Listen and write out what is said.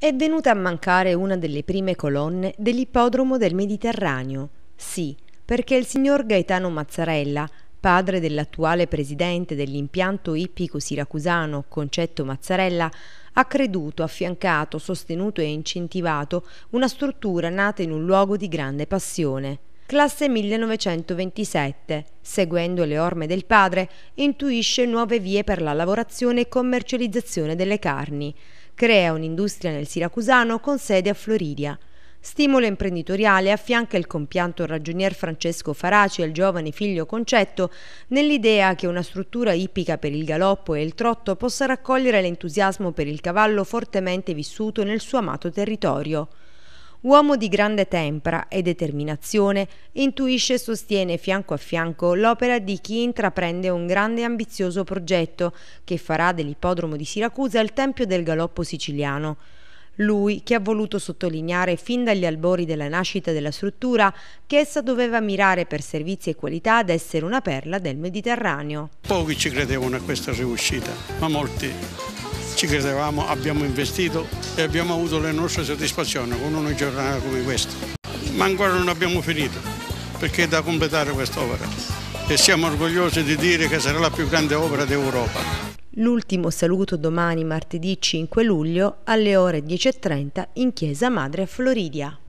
È venuta a mancare una delle prime colonne dell'ippodromo del Mediterraneo. Sì, perché il signor Gaetano Mazzarella, padre dell'attuale presidente dell'impianto ippico siracusano Concetto Mazzarella, ha creduto, affiancato, sostenuto e incentivato una struttura nata in un luogo di grande passione. Classe 1927, seguendo le orme del padre, intuisce nuove vie per la lavorazione e commercializzazione delle carni Crea un'industria nel Siracusano con sede a Floridia. Stimolo imprenditoriale affianca il compianto ragionier Francesco Faraci al giovane figlio Concetto nell'idea che una struttura ippica per il galoppo e il trotto possa raccogliere l'entusiasmo per il cavallo fortemente vissuto nel suo amato territorio. Uomo di grande tempra e determinazione, intuisce e sostiene fianco a fianco l'opera di chi intraprende un grande e ambizioso progetto che farà dell'ippodromo di Siracusa il tempio del galoppo siciliano. Lui che ha voluto sottolineare fin dagli albori della nascita della struttura che essa doveva mirare per servizi e qualità ad essere una perla del Mediterraneo. Pochi ci credevano a questa riuscita, ma molti ci credevamo, abbiamo investito e abbiamo avuto le nostre soddisfazioni con una giornata come questa. Ma ancora non abbiamo finito perché è da completare quest'opera e siamo orgogliosi di dire che sarà la più grande opera d'Europa. L'ultimo saluto domani martedì 5 luglio alle ore 10.30 in Chiesa Madre a Floridia.